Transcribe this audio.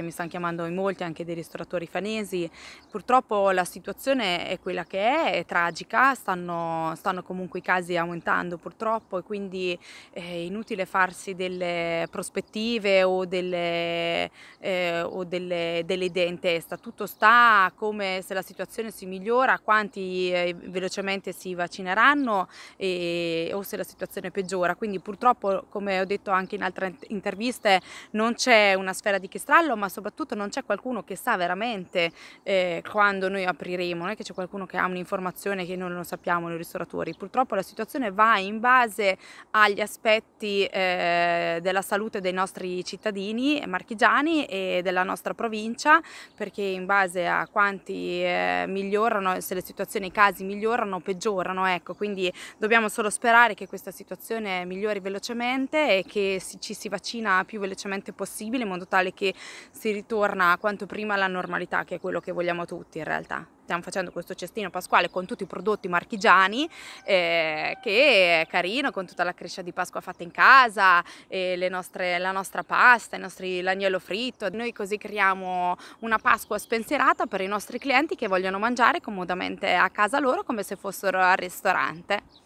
Mi stanno chiamando in molti anche dei ristoratori fanesi, purtroppo la situazione è quella che è, è tragica, stanno, stanno comunque i casi aumentando purtroppo e quindi eh, è inutile farsi delle prospettive o delle, eh, o delle, delle idee in testa, tutto sta come se la situazione si migliora, quanti eh, velocemente si vaccineranno e, o se la situazione peggiora, quindi purtroppo come ho detto anche in altre interviste non c'è una sfera di chistrallo ma soprattutto non c'è qualcuno che sa veramente eh, quando noi apriremo, non è che c'è qualcuno che ha un'informazione che noi non sappiamo, noi ristoratori. Purtroppo la situazione va in base agli aspetti eh, della salute dei nostri cittadini marchigiani e della nostra provincia, perché in base a quanti eh, migliorano, se le situazioni, i casi migliorano o peggiorano, ecco, quindi dobbiamo solo sperare che questa situazione migliori velocemente e che ci si vaccina più velocemente possibile in modo tale che si ritorna quanto prima alla normalità, che è quello che vogliamo tutti in realtà. Stiamo facendo questo cestino pasquale con tutti i prodotti marchigiani, eh, che è carino, con tutta la crescia di Pasqua fatta in casa, nostre, la nostra pasta, nostri, l'agnello fritto. Noi così creiamo una Pasqua spensierata per i nostri clienti che vogliono mangiare comodamente a casa loro come se fossero al ristorante.